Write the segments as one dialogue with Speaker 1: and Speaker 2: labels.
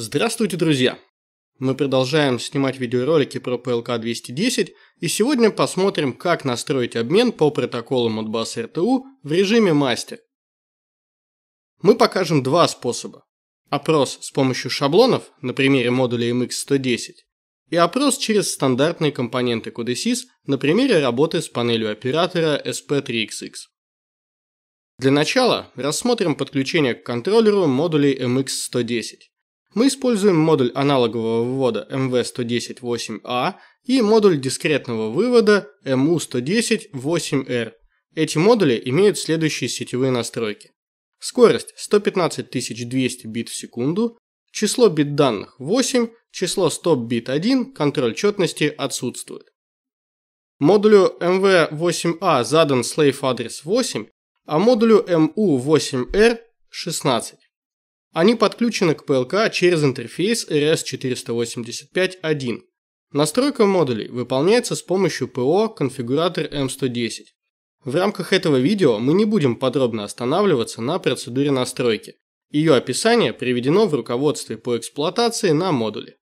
Speaker 1: Здравствуйте, друзья! Мы продолжаем снимать видеоролики про PLK-210 и сегодня посмотрим, как настроить обмен по протоколу Modbus RTU в режиме мастер. Мы покажем два способа. Опрос с помощью шаблонов на примере модуля MX110 и опрос через стандартные компоненты CodeSys на примере работы с панелью оператора SP3XX. Для начала рассмотрим подключение к контроллеру модулей MX110. Мы используем модуль аналогового ввода MV110-8A а и модуль дискретного вывода MU110-8R. Эти модули имеют следующие сетевые настройки. Скорость 115 200 бит в секунду, число бит данных 8, число стоп бит 1, контроль четности отсутствует. Модулю MV8A а задан slave адрес 8, а модулю MU8R 16. Они подключены к ПЛК через интерфейс RS485.1. Настройка модулей выполняется с помощью ПО конфигуратор M110. В рамках этого видео мы не будем подробно останавливаться на процедуре настройки. Ее описание приведено в руководстве по эксплуатации на модуле.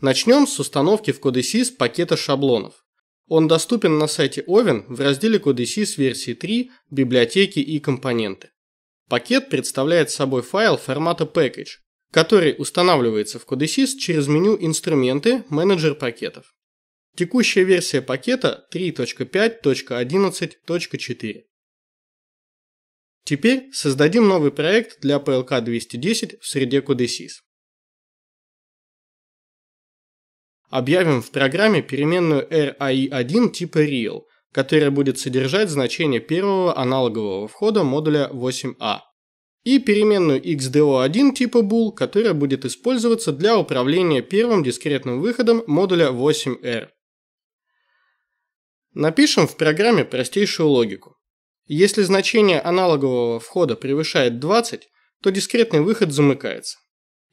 Speaker 1: Начнем с установки в CodeSys пакета шаблонов. Он доступен на сайте Oven в разделе CodeSys версии 3 «Библиотеки и компоненты». Пакет представляет собой файл формата package, который устанавливается в CodeSys через меню «Инструменты. Менеджер пакетов». Текущая версия пакета 3.5.11.4. Теперь создадим новый проект для PLK 210 в среде
Speaker 2: CodeSys. Объявим в программе
Speaker 1: переменную RAI1 типа real – которая будет содержать значение первого аналогового входа модуля 8а и переменную xdo1 типа bool, которая будет использоваться для управления первым дискретным выходом модуля 8r. Напишем в программе простейшую логику. Если значение аналогового входа превышает 20, то дискретный выход замыкается.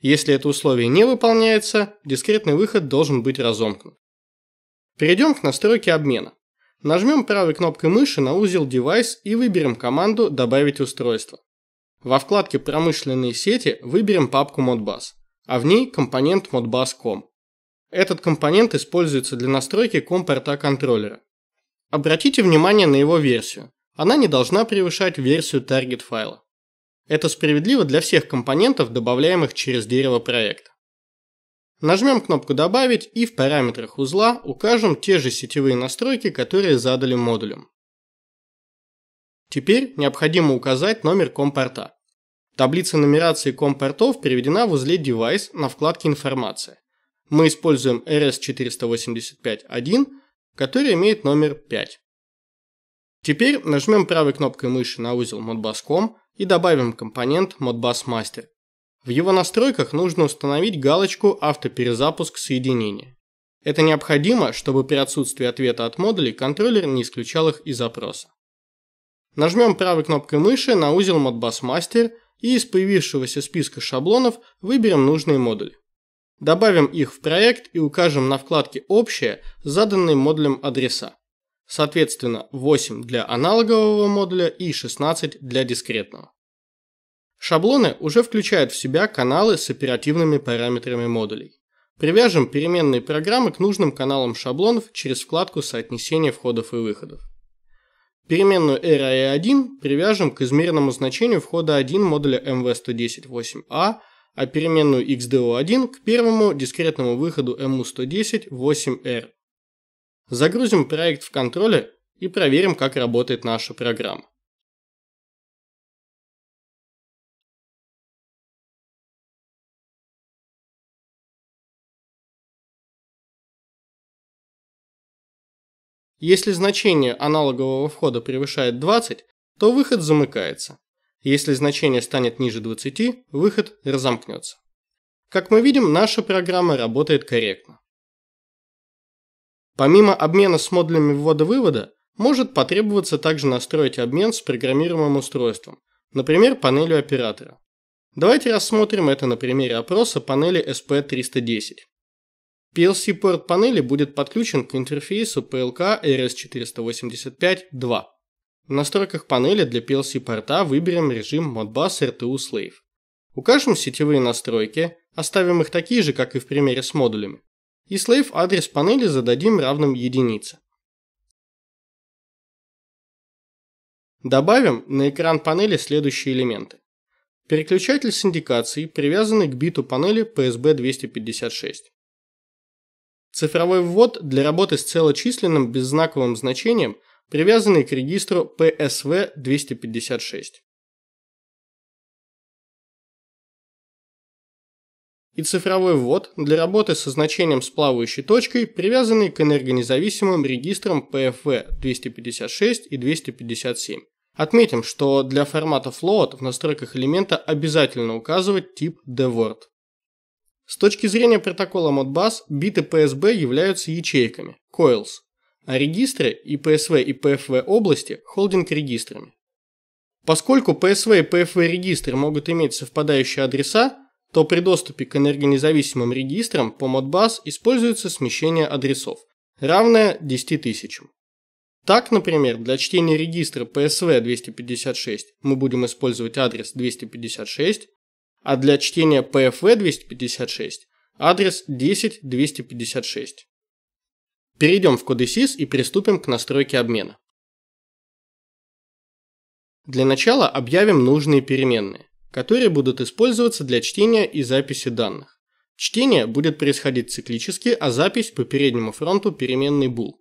Speaker 1: Если это условие не выполняется, дискретный выход должен быть разомкнут. Перейдем к настройке обмена. Нажмем правой кнопкой мыши на узел девайс и выберем команду «Добавить устройство». Во вкладке «Промышленные сети» выберем папку Modbus, а в ней компонент Modbus.com. Этот компонент используется для настройки компорта контроллера. Обратите внимание на его версию. Она не должна превышать версию таргет файла. Это справедливо для всех компонентов, добавляемых через дерево проекта. Нажмем кнопку «Добавить» и в параметрах узла укажем те же сетевые настройки, которые задали модулем. Теперь необходимо указать номер компорта. Таблица нумерации компортов переведена в узле «Девайс» на вкладке «Информация». Мы используем RS485.1, который имеет номер 5. Теперь нажмем правой кнопкой мыши на узел Modbus.com и добавим компонент Modbus Master. В его настройках нужно установить галочку «Автоперезапуск соединения». Это необходимо, чтобы при отсутствии ответа от модулей контроллер не исключал их из запроса. Нажмем правой кнопкой мыши на узел Modbus Master и из появившегося списка шаблонов выберем нужные модули. Добавим их в проект и укажем на вкладке «Общее» заданные модулем адреса. Соответственно, 8 для аналогового модуля и 16 для дискретного. Шаблоны уже включают в себя каналы с оперативными параметрами модулей. Привяжем переменные программы к нужным каналам шаблонов через вкладку «Соотнесение входов и выходов». Переменную RAE1 привяжем к измеренному значению входа 1 модуля MV110.8a, а, а переменную XDO1 к первому дискретному выходу MU110.8r. Загрузим проект в контроллер и проверим, как работает наша программа. Если значение аналогового входа превышает 20, то выход замыкается. Если значение станет ниже 20, выход разомкнется. Как мы видим, наша программа работает корректно. Помимо обмена с модулями ввода-вывода, может потребоваться также настроить обмен с программируемым устройством, например, панелью оператора. Давайте рассмотрим это на примере опроса панели SP310. PLC-порт панели будет подключен к интерфейсу PLK RS485-2. В настройках панели для PLC-порта выберем режим Modbus RTU Slave. Укажем сетевые настройки, оставим их такие же, как и в примере с модулями, и Slave адрес панели зададим
Speaker 2: равным единице.
Speaker 1: Добавим на экран панели следующие элементы. Переключатель с индикацией, привязанный к биту панели PSB256. Цифровой ввод для работы с целочисленным беззнаковым значением, привязанный к регистру
Speaker 2: PSV-256.
Speaker 1: И цифровой ввод для работы со значением с плавающей точкой, привязанный к энергонезависимым регистрам PFV-256 и 257. Отметим, что для формата float в настройках элемента обязательно указывать тип dword. С точки зрения протокола Modbus, биты PSB являются ячейками, coils, а регистры и PSV и PFV области – холдинг-регистрами. Поскольку PSV и PFV регистры могут иметь совпадающие адреса, то при доступе к энергонезависимым регистрам по Modbus используется смещение адресов, равное 10 тысячам. Так, например, для чтения регистра PSV 256 мы будем использовать адрес 256, а для чтения PFV-256 э адрес 10256. Перейдем в коды SIS и приступим к настройке обмена. Для начала объявим нужные переменные, которые будут использоваться для чтения и записи данных. Чтение будет происходить циклически, а запись по переднему фронту
Speaker 3: переменной bool.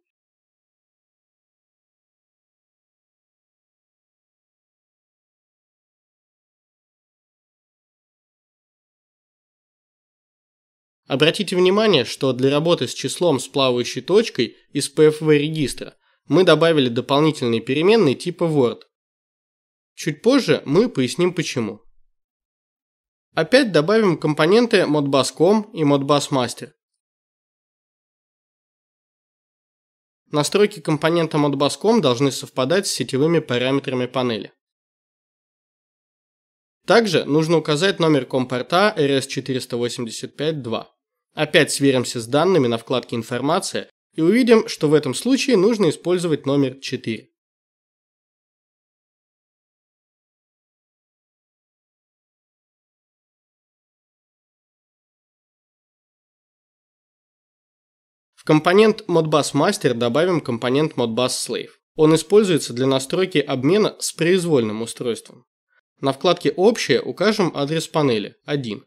Speaker 1: Обратите внимание, что для работы с числом с плавающей точкой из PFV регистра мы добавили дополнительные переменные типа Word. Чуть позже мы поясним почему. Опять добавим
Speaker 2: компоненты modbus.com и modbus.master.
Speaker 1: Настройки компонента modbus.com должны совпадать с сетевыми параметрами панели. Также нужно указать номер компорта RS4852. Опять сверимся с данными на вкладке «Информация» и увидим, что в этом случае нужно использовать номер 4.
Speaker 3: В компонент
Speaker 1: Modbus Master добавим компонент Modbus Slave. Он используется для настройки обмена с произвольным устройством. На вкладке «Общее» укажем адрес панели – 1.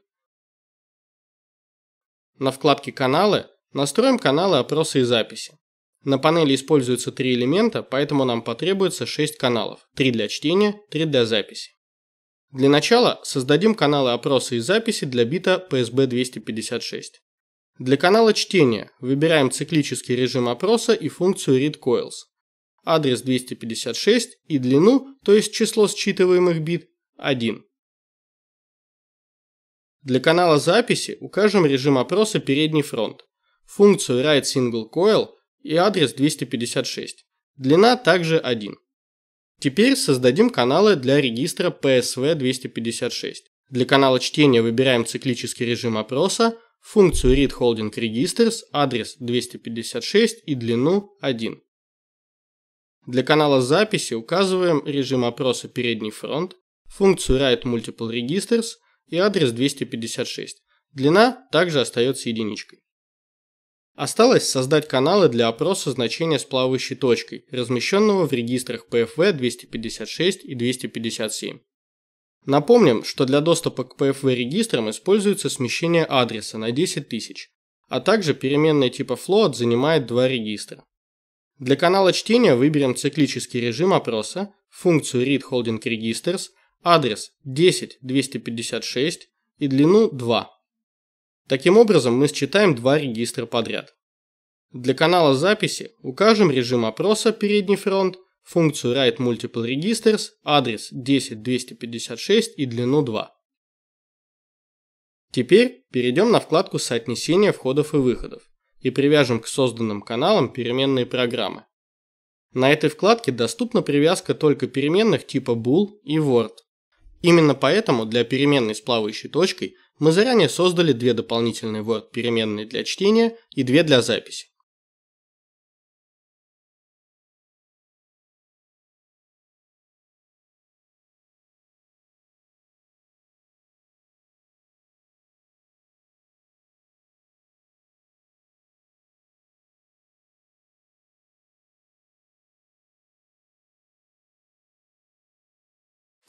Speaker 1: На вкладке «Каналы» настроим каналы опроса и записи. На панели используются три элемента, поэтому нам потребуется 6 каналов. 3 для чтения, 3 для записи. Для начала создадим каналы опроса и записи для бита PSB256. Для канала чтения выбираем циклический режим опроса и функцию readCoils. Адрес 256 и длину, то есть число считываемых бит, 1. Для канала записи укажем режим опроса «Передний фронт», функцию Write Single Coil и адрес 256. Длина также 1. Теперь создадим каналы для регистра PSV256. Для канала чтения выбираем циклический режим опроса, функцию Read Holding Registers, адрес 256 и длину 1. Для канала записи указываем режим опроса передний фронт, функцию Write Multiple Registers – и адрес 256. Длина также остается единичкой. Осталось создать каналы для опроса значения с плавающей точкой, размещенного в регистрах ПФВ 256 и 257. Напомним, что для доступа к ПФВ регистрам используется смещение адреса на 10 тысяч, а также переменная типа float занимает два регистра. Для канала чтения выберем циклический режим опроса, функцию read holding registers – адрес 10256 и длину 2. Таким образом мы считаем два регистра подряд. Для канала записи укажем режим опроса передний фронт, функцию write multiple registers, адрес 10256 и длину 2. Теперь перейдем на вкладку соотнесения входов и выходов и привяжем к созданным каналам переменные программы. На этой вкладке доступна привязка только переменных типа bool и word. Именно поэтому для переменной с плавающей точкой мы заранее создали две дополнительные word переменные для чтения и две для записи.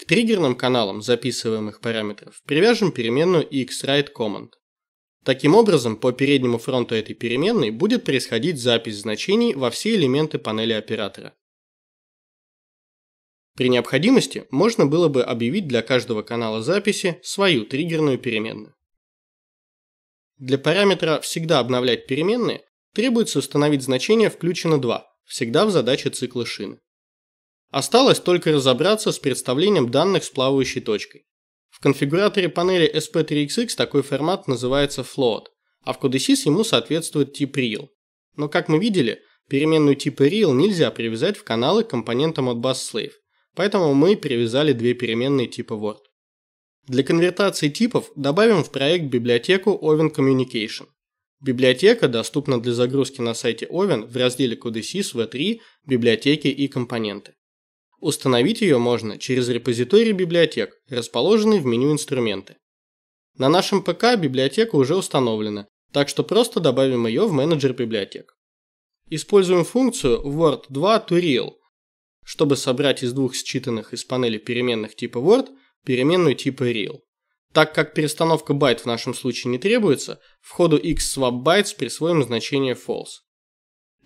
Speaker 1: триггерным каналам записываемых параметров привяжем переменную xwrite_command. Таким образом, по переднему фронту этой переменной будет происходить запись значений во все элементы панели оператора. При необходимости можно было бы объявить для каждого канала записи свою триггерную переменную. Для параметра «Всегда обновлять переменные» требуется установить значение «Включено 2», всегда в задаче цикла шины. Осталось только разобраться с представлением данных с плавающей точкой. В конфигураторе панели SP3XX такой формат называется float, а в CodeSys ему соответствует тип real. Но как мы видели, переменную типа real нельзя привязать в каналы к компонентам от bus slave, поэтому мы привязали две переменные типа word. Для конвертации типов добавим в проект библиотеку Oven Communication. Библиотека доступна для загрузки на сайте Oven в разделе CodeSys V3 «Библиотеки и компоненты». Установить ее можно через репозиторий библиотек, расположенный в меню инструменты. На нашем ПК библиотека уже установлена, так что просто добавим ее в менеджер библиотек. Используем функцию Word 2 toReal, чтобы собрать из двух считанных из панели переменных типа Word переменную типа Real. Так как перестановка байт в нашем случае не требуется, входу xSwap bytes присвоим значение false.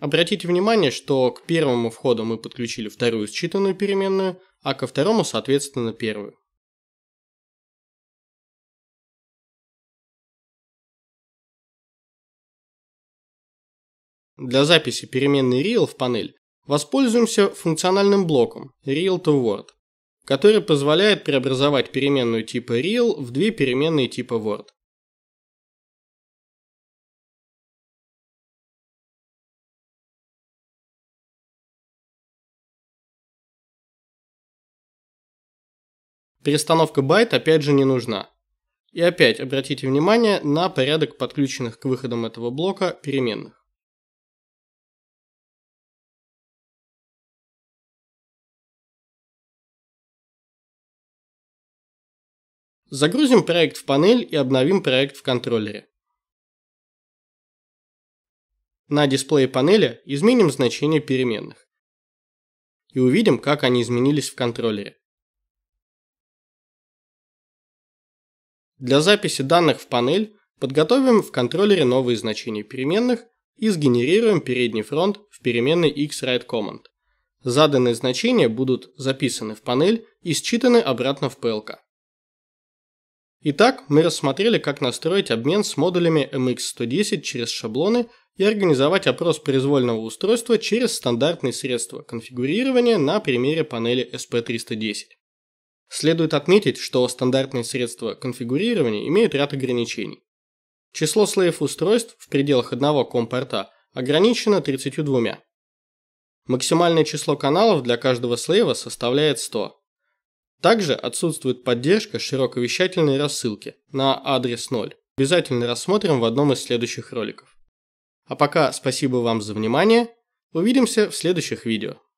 Speaker 1: Обратите внимание, что к первому входу мы подключили вторую считанную переменную, а ко
Speaker 3: второму, соответственно, первую. Для записи
Speaker 1: переменной real в панель воспользуемся функциональным блоком real to word, который позволяет преобразовать переменную типа real в две переменные типа word. Перестановка байт опять же не нужна. И опять обратите внимание на порядок подключенных к выходам этого блока переменных.
Speaker 3: Загрузим проект в панель и обновим проект в контроллере. На дисплее панели
Speaker 2: изменим значение переменных. И увидим, как они изменились в контроллере. Для записи данных в
Speaker 1: панель подготовим в контроллере новые значения переменных и сгенерируем передний фронт в переменной xWriteCommand. Заданные значения будут записаны в панель и считаны обратно в PLK. Итак, мы рассмотрели, как настроить обмен с модулями MX110 через шаблоны и организовать опрос произвольного устройства через стандартные средства конфигурирования на примере панели SP310. Следует отметить, что стандартные средства конфигурирования имеют ряд ограничений. Число слоев устройств в пределах одного компорта ограничено 32. Максимальное число каналов для каждого слейва составляет 100. Также отсутствует поддержка широковещательной рассылки на адрес 0. Обязательно рассмотрим в одном из следующих роликов. А пока спасибо вам за внимание.
Speaker 2: Увидимся в следующих видео.